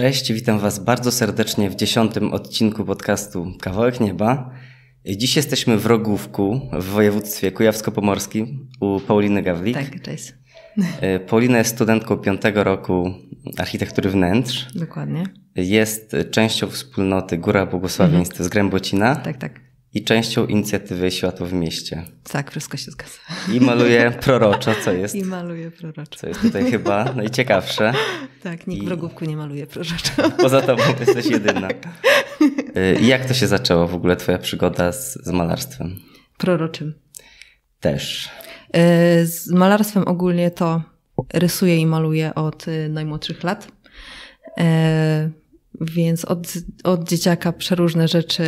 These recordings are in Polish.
Cześć, witam Was bardzo serdecznie w dziesiątym odcinku podcastu Kawałek Nieba. Dziś jesteśmy w Rogówku w województwie kujawsko-pomorskim u Pauliny Gawlik. Tak, cześć. E, Paulina jest studentką piątego roku architektury wnętrz. Dokładnie. Jest częścią wspólnoty Góra Błogosławieństw mhm. z Grębocina. Tak, tak i częścią inicjatywy Światło w Mieście. Tak, wszystko się zgadza. I maluje proroczo, co jest. I maluje proroczo. Co jest tutaj chyba najciekawsze. Tak, nikt I... w rogówku nie maluje proroczo. Poza tobą jesteś jedyna. Tak. Y, I jak to się zaczęło w ogóle, twoja przygoda z, z malarstwem? Proroczym. Też. Y, z malarstwem ogólnie to rysuję i maluję od y, najmłodszych lat. Więc od, od dzieciaka przeróżne rzeczy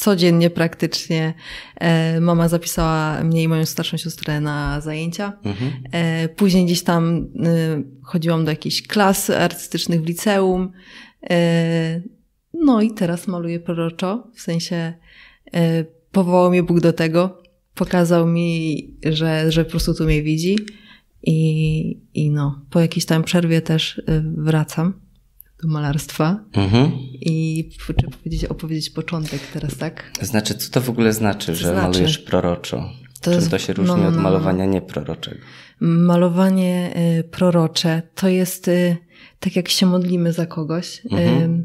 codziennie praktycznie e, mama zapisała mnie i moją starszą siostrę na zajęcia. Mhm. E, później gdzieś tam e, chodziłam do jakichś klas artystycznych w liceum. No i teraz maluję proroczo, w sensie powołał mnie Bóg do tego, pokazał mi, że, że po prostu tu mnie widzi i, i no, po jakiejś tam przerwie też wracam do malarstwa. Mhm. I czy powiedzieć, opowiedzieć początek teraz, tak? Znaczy, co to w ogóle znaczy, że znaczy, malujesz proroczo? To Czym to się różni no, od malowania nieproroczego? Malowanie y, prorocze to jest y, tak, jak się modlimy za kogoś. Y, mhm. Y,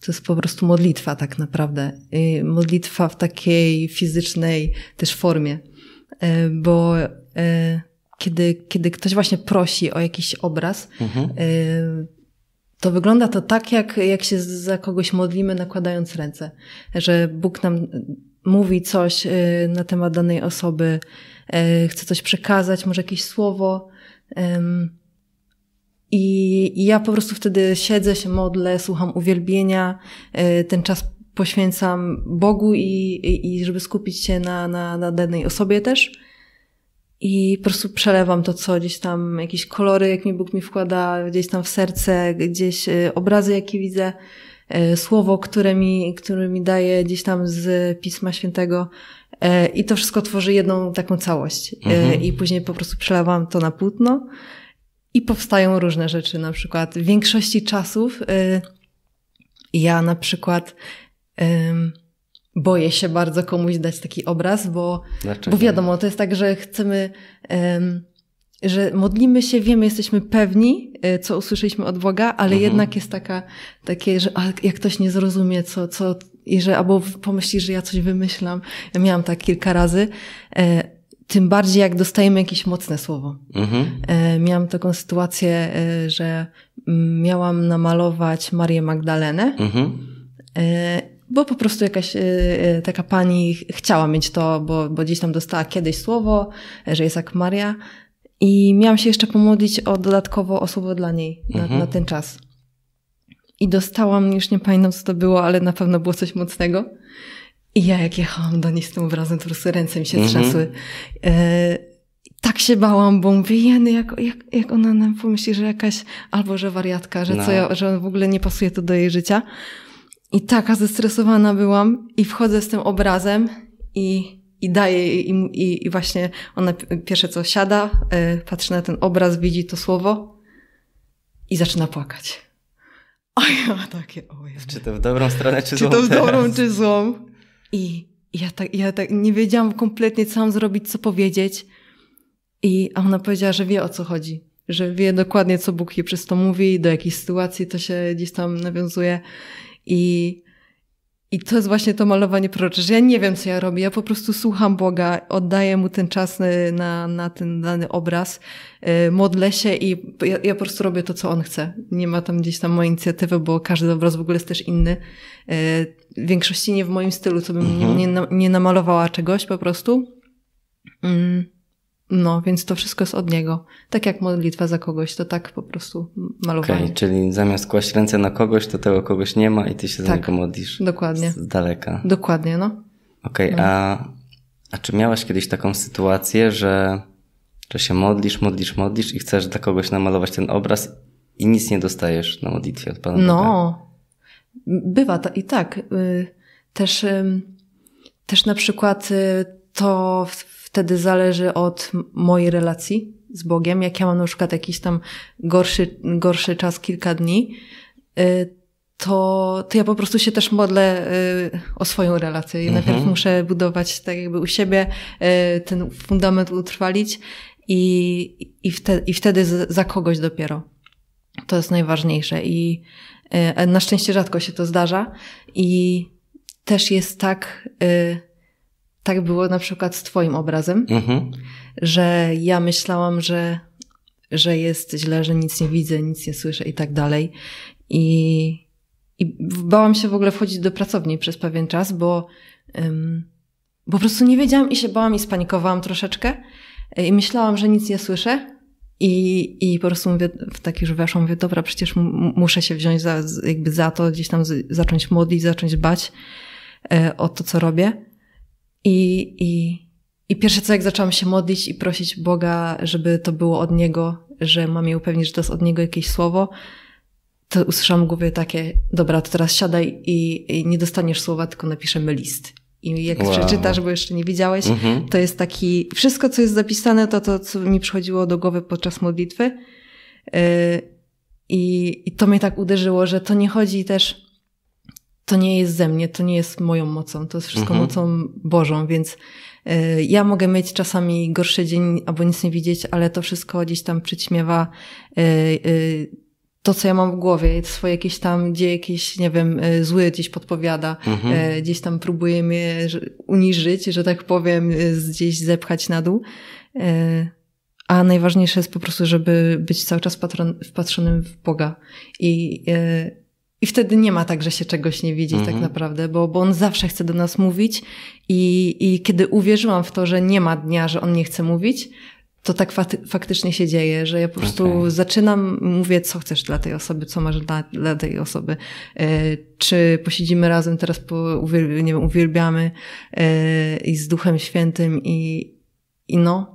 to jest po prostu modlitwa, tak naprawdę. Y, modlitwa w takiej fizycznej też formie, y, bo kiedy, kiedy ktoś właśnie prosi o jakiś obraz, mhm to wygląda to tak, jak, jak się za kogoś modlimy, nakładając ręce, że Bóg nam y, mówi coś y, na temat danej osoby, y, chce coś przekazać, może jakieś słowo. I ja po prostu wtedy siedzę, się modlę, słucham uwielbienia, ten czas poświęcam Bogu i, i, i żeby skupić się na, na, na danej osobie też i po prostu przelewam to, co gdzieś tam, jakieś kolory, jak mi Bóg mi wkłada gdzieś tam w serce, gdzieś e, obrazy, jakie widzę, e, słowo, które mi, które mi daje gdzieś tam z Pisma Świętego. E, I to wszystko tworzy jedną taką całość. Mhm. I później po prostu przelewam to na płótno i powstają różne rzeczy. Na przykład w większości czasów ja na przykład boję się bardzo komuś dać taki obraz, bo, bo wiadomo, to jest tak, że chcemy, że modlimy się, wiemy, jesteśmy pewni, e, co usłyszeliśmy od Boga, ale mhm. jednak jest taka, takie, że jak ktoś nie zrozumie, co, co, i że albo pomyśli, że ja coś wymyślam. Ja miałam tak kilka razy. E, tym bardziej jak dostajemy jakieś mocne słowo. Mhm. E, miałam taką sytuację, że mm, miałam namalować Marię Magdalenę. Mhm bo po prostu jakaś y, y, taka pani chciała mieć to, bo, bo gdzieś tam dostała kiedyś słowo, że jest jak Maria. I miałam się jeszcze pomodlić o dodatkowo o słowo dla niej na, mhm. na ten czas. I dostałam, już nie pamiętam co to było, ale na pewno było coś mocnego. I ja jak jechałam do niej z tym obrazem, to prostu ręce mi się mhm. trzęsły. E, tak się bałam, bo mówię, jak, jak, jak ona nam pomyśli, że jakaś, albo że wariatka, że no. co ja, że w ogóle nie pasuje to do jej życia. I taka zestresowana byłam i wchodzę z tym obrazem i, i daję i, i, i właśnie ona pierwsze co siada, e, patrzy na ten obraz, widzi to słowo i zaczyna płakać. A ja takie, o Czy to w dobrą stronę, czy, czy to w dobrą, teraz? czy złą. I ja tak, ja tak nie wiedziałam kompletnie, co mam zrobić, co powiedzieć. I a ona powiedziała, że wie o co chodzi, że wie dokładnie, co Bóg jej przez to mówi, do jakiej sytuacji to się gdzieś tam nawiązuje. I, i to jest właśnie to malowanie prorocze, że ja nie wiem, co ja robię, ja po prostu słucham Boga, oddaję Mu ten czas na, na ten dany obraz, y, modlę się i ja, ja, po prostu robię to, co On chce. Nie ma tam gdzieś tam mojej inicjatywy, bo każdy obraz w ogóle jest też inny. Y, w większości nie w moim stylu, co bym mhm. nie, nie, nie namalowała czegoś po prostu. Mm. No, więc to wszystko jest od niego. Tak jak modlitwa za kogoś, to tak po prostu malowanie. Okay, czyli zamiast kłaść ręce na kogoś, to tego kogoś nie ma i ty się tak, za niego modlisz. Dokładnie. Z daleka. Dokładnie, no. Okej, okay, no. a, a czy miałaś kiedyś taką sytuację, że, że się modlisz, modlisz, modlisz i chcesz dla kogoś namalować ten obraz i nic nie dostajesz na modlitwie od Pana No, Boga? bywa ta, i tak. Y, też, też na przykład y, to w wtedy zależy od mojej relacji z Bogiem. Jak ja mam na przykład jakiś tam gorszy, gorszy czas, kilka dni, y, to, to ja po prostu się też modlę y, o swoją relację. Ja mhm. Najpierw muszę budować tak jakby u siebie y, ten fundament utrwalić i, i, wte, i wtedy za kogoś dopiero. To jest najważniejsze i na szczęście rzadko się to zdarza i też jest tak, tak było na przykład z Twoim obrazem, mhm. że ja myślałam, że, że jest źle, że nic nie widzę, nic nie słyszę i tak dalej. I, i bałam się w ogóle wchodzić do pracowni przez pewien czas, bo, bo po prostu nie wiedziałam i się bałam i spanikowałam troszeczkę. I myślałam, że nic nie słyszę. I, I po prostu mówię, tak już weszłam, mówię, dobra, przecież muszę się wziąć za, jakby za to, gdzieś tam z, zacząć modlić, zacząć bać e, o to, co robię. I, i, i pierwsze co, jak zaczęłam się modlić i prosić Boga, żeby to było od Niego, że mam je upewnić, że to jest od Niego jakieś słowo, to usłyszałam w głowie takie, dobra, to teraz siadaj i, i nie dostaniesz słowa, tylko napiszemy list. I jak wow. przeczytasz, bo jeszcze nie widziałeś, mhm. to jest taki, wszystko co jest zapisane, to to, co mi przychodziło do głowy podczas modlitwy. Yy, i, I to mnie tak uderzyło, że to nie chodzi też to nie jest ze mnie, to nie jest moją mocą, to jest wszystko mhm. mocą Bożą, więc e, ja mogę mieć czasami gorszy dzień albo nic nie widzieć, ale to wszystko gdzieś tam przyćmiewa e, e, to, co ja mam w głowie, swoje jakieś tam, gdzie jakieś, nie wiem, zły gdzieś podpowiada, mhm. gdzieś tam próbuje mnie uniżyć, że tak powiem, gdzieś zepchać na dół. A najważniejsze jest po prostu, żeby być cały czas patron, wpatrzonym w Boga. I i wtedy nie ma tak, że się czegoś nie widzi tak mhm. tak naprawdę, bo, bo on zawsze chce do nas mówić i, i kiedy uwierzyłam w to, że nie ma dnia, że on nie chce mówić, to tak faktycznie się dzieje, że ja po prostu okay. zaczynam, mówię, co chcesz dla tej osoby, co masz dla, dla tej osoby. E, czy posiedzimy razem, teraz po, uwielb- nie wiem, uwielbiamy e, i z Duchem Świętym i, i no,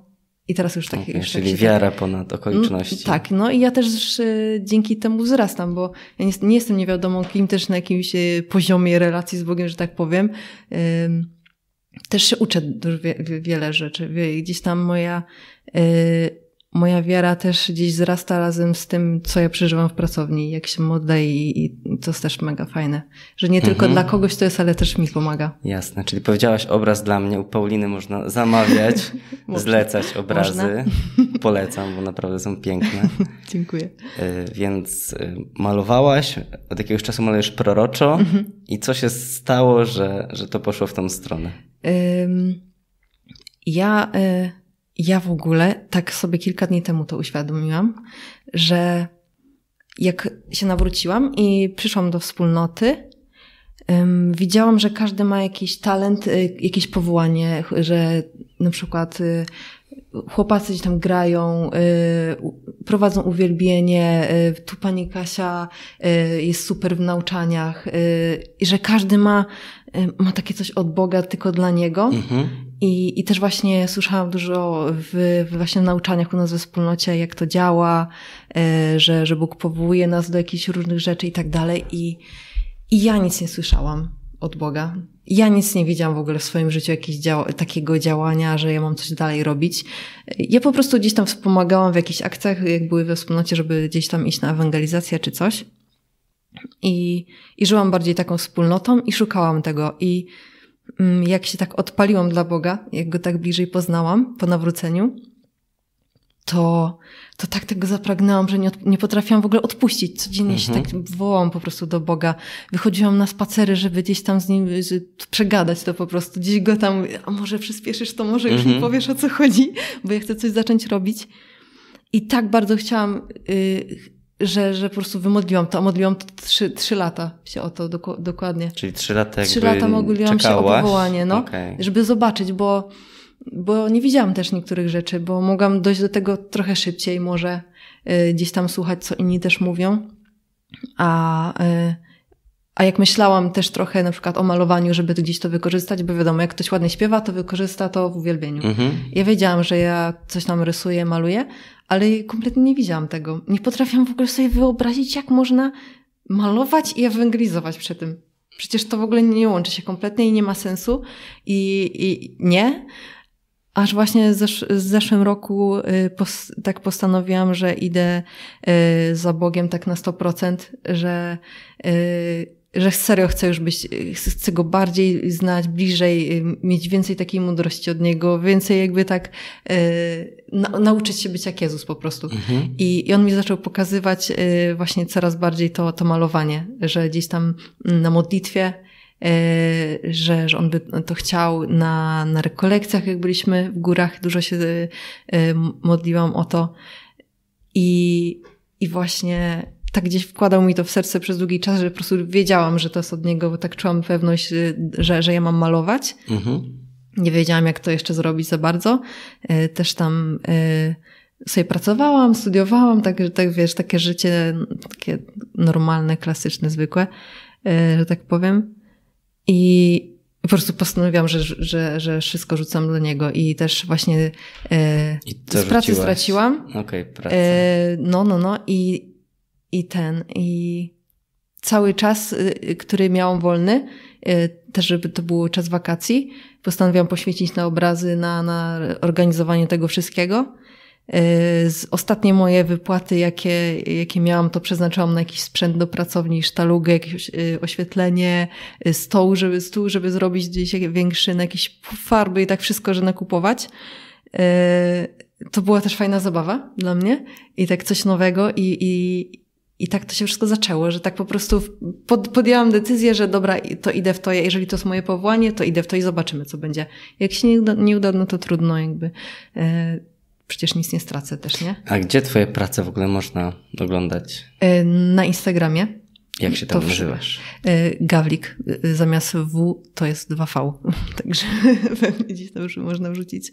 i teraz już tak. Okay, już czyli tak wiara tak... ponad mm, okoliczności. Tak, no i ja też y, dzięki temu wzrastam, bo ja nie, jestem nie wiadomo kim, też na jakimś y, poziomie relacji z Bogiem, że tak powiem. Też się uczę wiele rzeczy. Gdzieś tam moja y, moja wiara też gdzieś wzrasta razem z tym, co ja przeżywam w pracowni, jak się modlę i, i to jest też mega fajne. Że nie tylko mhm. dla kogoś to jest, ale też mi pomaga. Jasne, czyli powiedziałaś obraz dla mnie, u Pauliny można zamawiać, zlecać obrazy. Polecam, bo naprawdę są piękne. Dziękuję. Y, więc y, malowałaś, od jakiegoś czasu malujesz proroczo mhm. i co się stało, że, że to poszło w tą stronę? Ym, ja... Y ja w ogóle tak sobie kilka dni temu to uświadomiłam, że jak się nawróciłam i przyszłam do wspólnoty, widziałam, że każdy ma jakiś talent, y, jakieś powołanie, że na przykład y, chłopacy gdzieś tam grają, y, prowadzą uwielbienie, y, tu pani Kasia y, jest super w nauczaniach, y, i że każdy ma, ma takie coś od Boga tylko dla niego. Mhm. I, I też właśnie słyszałam dużo w, w właśnie nauczaniach u nas we wspólnocie, jak to działa, że, że Bóg powołuje nas do jakichś różnych rzeczy i tak dalej. I, i ja nic nie słyszałam od Boga. Ja nic nie widziałam w ogóle w swoim życiu jakiegoś działa takiego działania, że ja mam coś dalej robić. Ja po prostu gdzieś tam wspomagałam w jakichś akcjach, jak były we wspólnocie, żeby gdzieś tam iść na ewangelizację czy coś. I, i żyłam bardziej taką wspólnotą i szukałam tego. I mm, jak się tak odpaliłam dla Boga, jak go tak bliżej poznałam po nawróceniu, to, to tak tego zapragnęłam, że nie, nie potrafiłam w ogóle odpuścić. Codziennie mhm. się tak wołam po prostu do Boga. Wychodziłam na spacery, żeby gdzieś tam z nim przegadać to po prostu. Gdzieś go tam, a może przyspieszysz to, może już mhm. mi powiesz o co chodzi, bo ja chcę coś zacząć robić. I tak bardzo chciałam, y, że, że po prostu wymodliłam to, a modliłam to trzy, trzy lata się o to dokładnie. Czyli trzy lata jakby Trzy lata modliłam się o powołanie, no, okay. żeby zobaczyć, bo bo nie widziałam też niektórych rzeczy, bo mogłam dojść do tego trochę szybciej, może y, gdzieś tam słuchać, co inni też mówią. A, y, a jak myślałam też trochę na przykład o malowaniu, żeby gdzieś to wykorzystać, bo wiadomo, jak ktoś ładnie śpiewa, to wykorzysta to w uwielbieniu. Mhm. Ja wiedziałam, że ja coś tam rysuję, maluję, ale kompletnie nie widziałam tego. Nie potrafiłam w ogóle sobie wyobrazić, jak można malować i ewangelizować przy tym. Przecież to w ogóle nie łączy się kompletnie i nie ma sensu. I, i nie aż właśnie zesz w zeszłym roku y, pos tak postanowiłam, że idę y, za Bogiem tak na 100%, że y, że serio chcę już być, chcę go bardziej znać, bliżej, y, mieć więcej takiej mądrości od niego, więcej jakby tak y, na, nauczyć się być jak Jezus po prostu. Mhm. I, I on mi zaczął pokazywać y, właśnie coraz bardziej to, to malowanie, że gdzieś tam mm, na modlitwie Y, że, że on by to chciał. Na, na rekolekcjach, jak byliśmy w górach, dużo się y, modliłam o to. I, i właśnie tak gdzieś wkładał mi to w serce przez długi czas, że po prostu wiedziałam, że to jest od niego, bo tak czułam pewność, y, że, że ja mam malować. Mhm. Nie wiedziałam, jak to jeszcze zrobić za bardzo. Też tam sobie pracowałam, studiowałam, tak, tak wiesz, takie życie takie normalne, klasyczne, zwykłe, że tak powiem. I po prostu postanowiłam, że, że, że wszystko rzucam do niego i też właśnie e, I z pracy rzuciłaś. straciłam. Okej, okay, pracę. E, no, no, no i, i ten, i cały czas, y, który miałam wolny, y, też żeby to był czas wakacji, postanowiłam poświęcić na obrazy, na, na organizowanie tego wszystkiego. Y, z ostatnie moje wypłaty, jakie, jakie miałam, to przeznaczałam na jakiś sprzęt do pracowni, sztalugę, jakieś y, oświetlenie, y, stół, żeby, stół, żeby zrobić gdzieś większy, na jakieś farby i tak wszystko, że nakupować. To była też fajna zabawa dla mnie i tak coś nowego i, i, i tak to się wszystko zaczęło, że tak po prostu pod, podjęłam decyzję, że dobra, to idę w to, jeżeli to jest moje powołanie, to idę w to i zobaczymy, co będzie. Jak się nie uda, nie uda no to trudno jakby przecież nic nie stracę też, nie? A gdzie twoje prace w ogóle można oglądać? E, na Instagramie. Jak się tam to e, Gawlik. E, zamiast W to jest 2V. Także pewnie gdzieś tam już można wrzucić.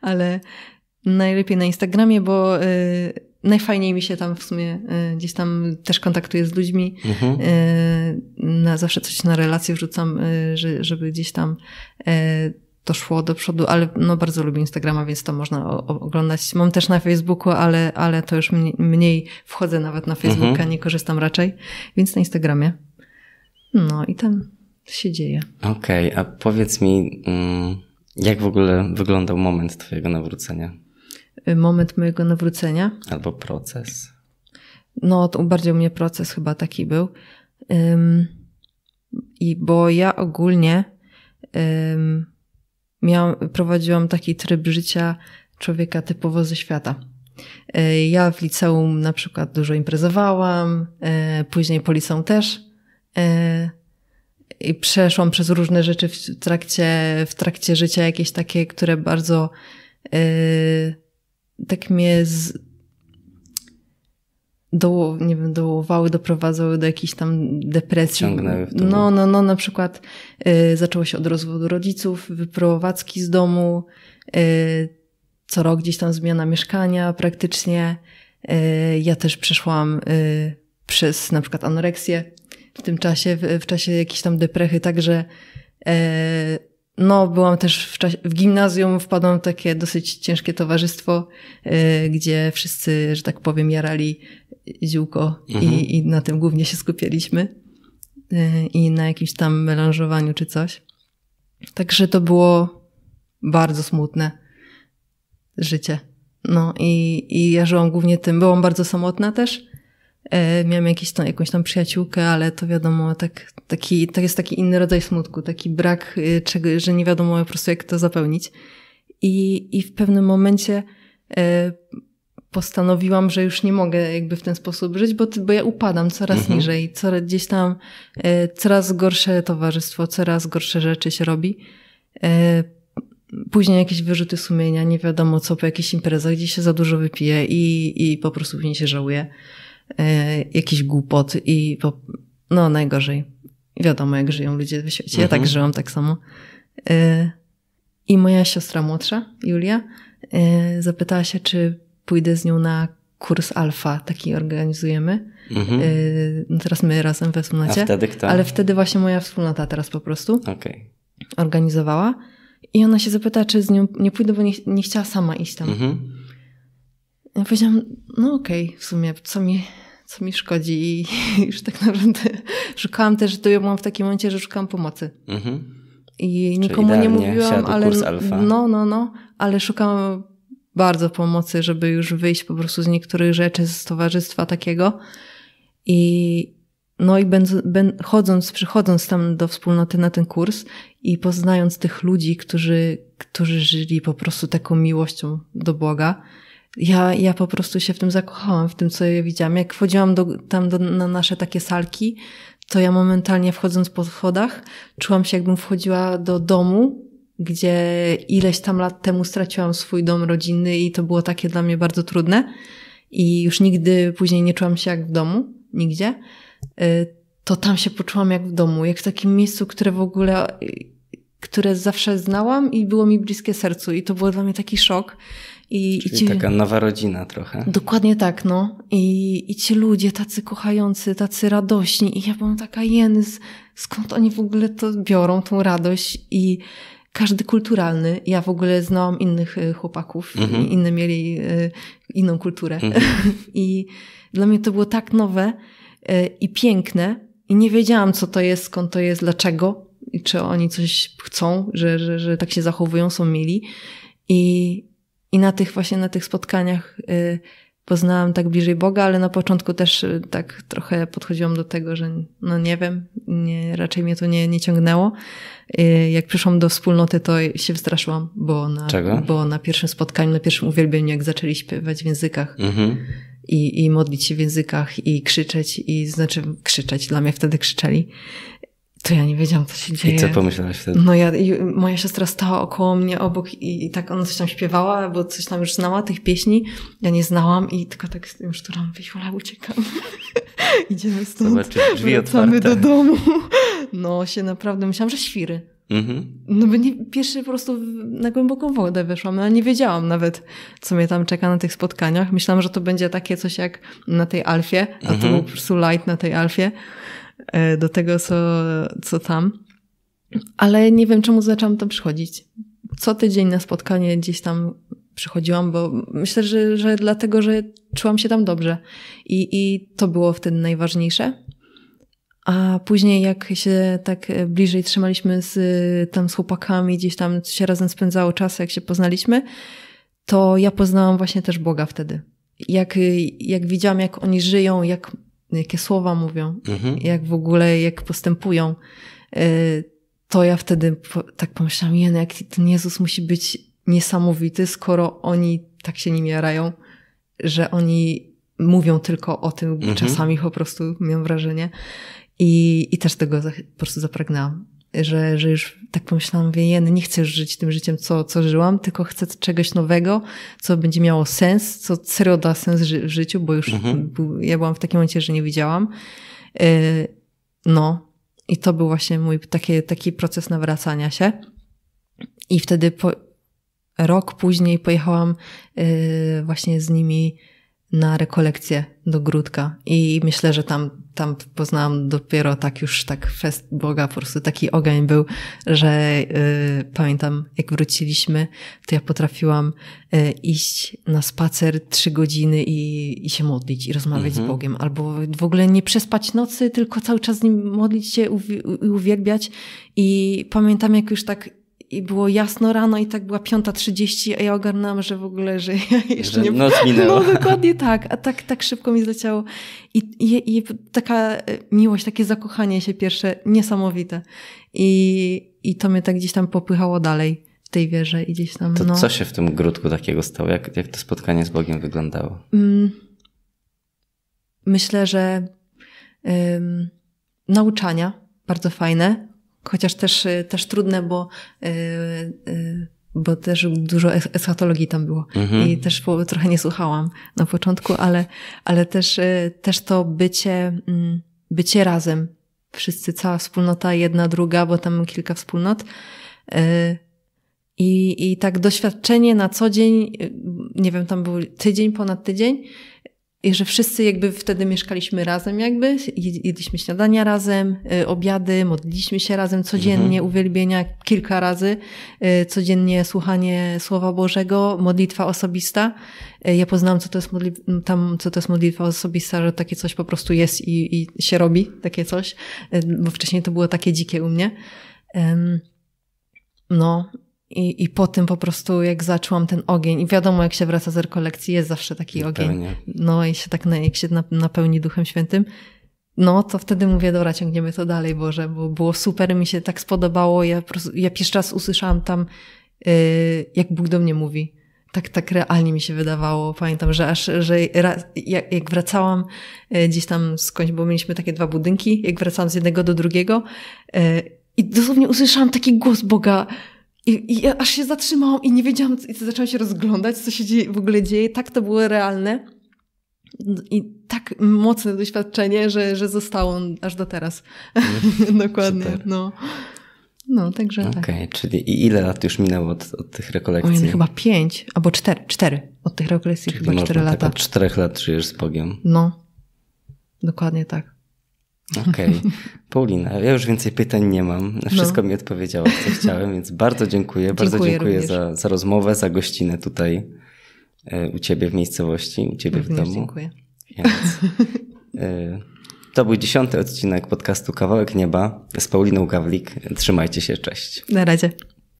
Ale najlepiej na Instagramie, bo najfajniej mi się tam w sumie gdzieś tam też kontaktuję z ludźmi. Mhm. Na, zawsze coś na relacje wrzucam, żeby gdzieś tam to szło do przodu, ale no bardzo lubię Instagrama, więc to można o, oglądać. Mam też na Facebooku, ale, ale to już mniej, mniej wchodzę nawet na Facebooka, mhm. nie korzystam raczej, więc na Instagramie. No i tam się dzieje. Okej, okay, a powiedz mi, mm, jak w ogóle wyglądał moment Twojego nawrócenia? Y, moment mojego nawrócenia? Albo proces? No, to bardziej u mnie proces chyba taki był. Um, I bo ja ogólnie um, miałam, prowadziłam taki tryb życia człowieka typowo ze świata. E, ja w liceum na przykład dużo imprezowałam, e, później po liceum też. E, I przeszłam przez różne rzeczy w trakcie, w trakcie życia, jakieś takie, które bardzo tak mnie do, nie wiem, dołowały, doprowadzały do jakiejś tam depresji. Ciągnęły w No, no, no, na przykład y, zaczęło się od rozwodu rodziców, wyprowadzki z domu, y, co rok gdzieś tam zmiana mieszkania praktycznie. Y, ja też przeszłam y, przez na przykład anoreksję w tym czasie, w, w czasie jakiejś tam deprechy, także y, no, byłam też w, czasie, w gimnazjum, wpadłam w takie dosyć ciężkie towarzystwo, y, gdzie wszyscy, że tak powiem, jarali ziółko mhm. i, i na tym głównie się skupialiśmy e, i na jakimś tam melanżowaniu czy coś. Także to było bardzo smutne życie. No i, i ja żyłam głównie tym. Byłam bardzo samotna też. E, miałam jakieś tam, jakąś tam przyjaciółkę, ale to wiadomo, tak, taki, to jest taki inny rodzaj smutku, taki brak, e, czego, że nie wiadomo po prostu jak to zapełnić. I, i w pewnym momencie e, postanowiłam, że już nie mogę jakby w ten sposób żyć, bo, bo ja upadam coraz mhm. niżej, coraz, gdzieś tam e, coraz gorsze towarzystwo, coraz gorsze rzeczy się robi. E, później jakieś wyrzuty sumienia, nie wiadomo co, po jakichś imprezach, gdzie się za dużo wypije i, i po prostu niej się żałuje. E, jakiś głupot i po, no najgorzej. Wiadomo jak żyją ludzie w świecie. Mhm. Ja tak mhm. żyłam tak samo. E, I moja siostra młodsza, Julia, e, zapytała się, czy pójdę z nią na kurs alfa, taki organizujemy. Mhm. Y, no teraz my razem we wspólnocie. A wtedy kto? Ale wtedy właśnie moja wspólnota teraz po prostu okay. organizowała. I ona się zapyta, czy z nią nie pójdę, bo nie, nie chciała sama iść tam. Mhm. Ja powiedziałam, no okej, okay, w sumie, co mi, co mi szkodzi? I już tak naprawdę szukałam też, to ja mam w takim momencie, że szukałam pomocy. Mhm. I nikomu nie mówiłam, ale. Kurs alfa. No, no, no, ale szukałam bardzo pomocy, żeby już wyjść po prostu z niektórych rzeczy, z towarzystwa takiego. I, no i ben, chodząc, przychodząc tam do wspólnoty na ten kurs i poznając tych ludzi, którzy, którzy żyli po prostu taką miłością do Boga, ja, ja po prostu się w tym zakochałam, w tym, co ja widziałam. Jak wchodziłam do, tam do, na nasze takie salki, to ja momentalnie wchodząc po schodach, czułam się, jakbym wchodziła do domu, gdzie ileś tam lat temu straciłam swój dom rodzinny i to było takie dla mnie bardzo trudne i już nigdy później nie czułam się jak w domu, nigdzie, y, to tam się poczułam jak w domu, jak w takim miejscu, które w ogóle, y, które zawsze znałam i było mi bliskie sercu i to było dla mnie taki szok. I, Czyli i ci, taka nowa rodzina trochę. Dokładnie tak, no. I, I ci ludzie tacy kochający, tacy radośni i ja byłam taka jeny, skąd oni w ogóle to biorą, tą radość i każdy kulturalny. Ja w ogóle znałam innych y, chłopaków, mhm. inne mieli y, inną kulturę. Mhm. I dla mnie to było tak nowe y, i piękne, i nie wiedziałam, co to jest, skąd to jest, dlaczego, i czy oni coś chcą, że, że, że tak się zachowują, są mili. I, i na tych właśnie na tych spotkaniach poznałam tak bliżej Boga, ale na początku też tak trochę podchodziłam do tego, że no nie wiem, nie, raczej mnie to nie, nie ciągnęło, Y, jak przyszłam do wspólnoty, to się wystraszyłam, bo na, Czego? bo na pierwszym spotkaniu, na pierwszym uwielbieniu, jak zaczęli śpiewać w językach mhm. i, i modlić się w językach i krzyczeć, i znaczy krzyczeć, dla mnie wtedy krzyczeli. To ja nie wiedziałam, co się dzieje. I co pomyślałaś wtedy? No ja, moja siostra stała około mnie obok i, i, tak ona coś tam śpiewała, bo coś tam już znała tych pieśni. Ja nie znałam i tylko tak z tym szturem mówię, uciekam. Idziemy stąd. Zobaczyć drzwi Wracamy do domu. No się naprawdę, myślałam, że świry. Mhm. No bo nie, pierwszy po prostu na głęboką wodę weszłam, a nie wiedziałam nawet, co mnie tam czeka na tych spotkaniach. Myślałam, że to będzie takie coś jak na tej Alfie, a mhm. to był po prostu light na tej Alfie e, do tego, co, co tam. Ale nie wiem, czemu zaczęłam tam przychodzić. Co tydzień na spotkanie gdzieś tam przychodziłam, bo myślę, że, że dlatego, że czułam się tam dobrze. I, i to było wtedy najważniejsze. A później, jak się tak e, bliżej trzymaliśmy z, e, tam z chłopakami, gdzieś tam się razem spędzało czas, jak się poznaliśmy, to ja poznałam właśnie też Boga wtedy. Jak, e, jak widziałam, jak oni żyją, jak, jakie słowa mówią, mhm. jak w ogóle, jak postępują, to ja wtedy tak pomyślałam, jen, jak ten Jezus musi być niesamowity, skoro oni tak się nim jarają że oni mówią tylko o tym, mhm. czasami po prostu miałam wrażenie. I, i też tego po prostu zapragnęłam. Że, że już tak pomyślałam, wie, Jen, no nie chcę żyć tym życiem, co, co żyłam, tylko chcę czegoś nowego, co będzie miało sens, co serio da sens ży w życiu, bo już mhm. ja byłam w takim momencie, że nie widziałam. Yy, no, i to był właśnie mój taki, taki proces nawracania się. I wtedy po, rok później pojechałam y, właśnie z nimi na rekolekcję do Grudka i myślę, że tam, tam poznałam dopiero tak już tak fest Boga, po prostu taki ogień był, że y, pamiętam jak wróciliśmy, to ja potrafiłam y, iść na spacer trzy godziny i, i się modlić i rozmawiać mhm. z Bogiem, albo w ogóle nie przespać nocy, tylko cały czas z Nim modlić się i uwielbiać i pamiętam jak już tak i było jasno rano i tak była 5.30, a ja ogarnęłam, że w ogóle, że ja jeszcze że nie... Noc minęła. No dokładnie tak, a tak, tak szybko mi zleciało. I, i, I taka e, miłość, takie zakochanie się pierwsze, niesamowite. I, I to mnie tak gdzieś tam popychało dalej w tej wierze i gdzieś tam... To no. co się w tym grudku takiego stało? Jak, jak to spotkanie z Bogiem wyglądało? Mm. Myślę, że um, nauczania bardzo fajne, Chociaż też, y, też trudne, bo, y, y, bo też dużo eschatologii tam było mhm. i też trochę nie słuchałam na początku, ale, ale też, też to bycie, mm, bycie razem. Wszyscy, cała wspólnota, jedna, druga, bo tam kilka wspólnot. I, I tak doświadczenie na co dzień, nie wiem, tam był tydzień, ponad tydzień, i że wszyscy jakby wtedy mieszkaliśmy razem jakby, jedliśmy śniadania razem, y, obiady, modliliśmy się razem codziennie, mhm. uwielbienia kilka razy, y, codziennie słuchanie Słowa Bożego, modlitwa osobista. Y, ja poznałam, co to jest, modli- tam, co to jest modlitwa osobista, że takie coś po prostu jest i, i się robi, takie coś, bo wcześniej to było takie dzikie u mnie. No, i, I po tym po prostu, jak zaczęłam ten ogień, i wiadomo, jak się wraca z rekolekcji, jest zawsze taki ogień. No i się tak, jak się napełni Duchem Świętym, no to wtedy mówię, dobra, ciągniemy to dalej, Boże, bo było super, mi się tak spodobało. Ja, prostu, ja pierwszy raz usłyszałam tam, yy, jak Bóg do mnie mówi. Tak, tak realnie mi się wydawało. Pamiętam, że aż, że raz, jak, jak wracałam yy, gdzieś tam skądś, bo mieliśmy takie dwa budynki, jak wracałam z jednego do drugiego, yy, i dosłownie usłyszałam taki głos Boga, i, I, aż się zatrzymałam i nie wiedziałam, i zaczęłam się rozglądać, co się dzieje, w ogóle dzieje. Tak to było realne i tak mocne doświadczenie, że, że zostało aż do teraz. Dokładnie. No. No, także okay, tak. Okej, czyli i ile lat już minęło od, od tych rekolekcji? Oj, no chyba pięć albo cztery, cztery. Od tych rekolekcji czyli chyba cztery tak lata. od czterech lat żyjesz z Bogiem. No, dokładnie tak. Okej. Okay. Paulina, ja już więcej pytań nie mam. Wszystko no. mi odpowiedziała, co chciałem, więc bardzo dziękuję. bardzo dziękuję, za, za rozmowę, za gościnę tutaj e, u ciebie w miejscowości, u ciebie również w domu. Dziękuję. Więc, e, to był dziesiąty odcinek podcastu Kawałek Nieba z Pauliną Gawlik. Trzymajcie się, cześć. Na razie.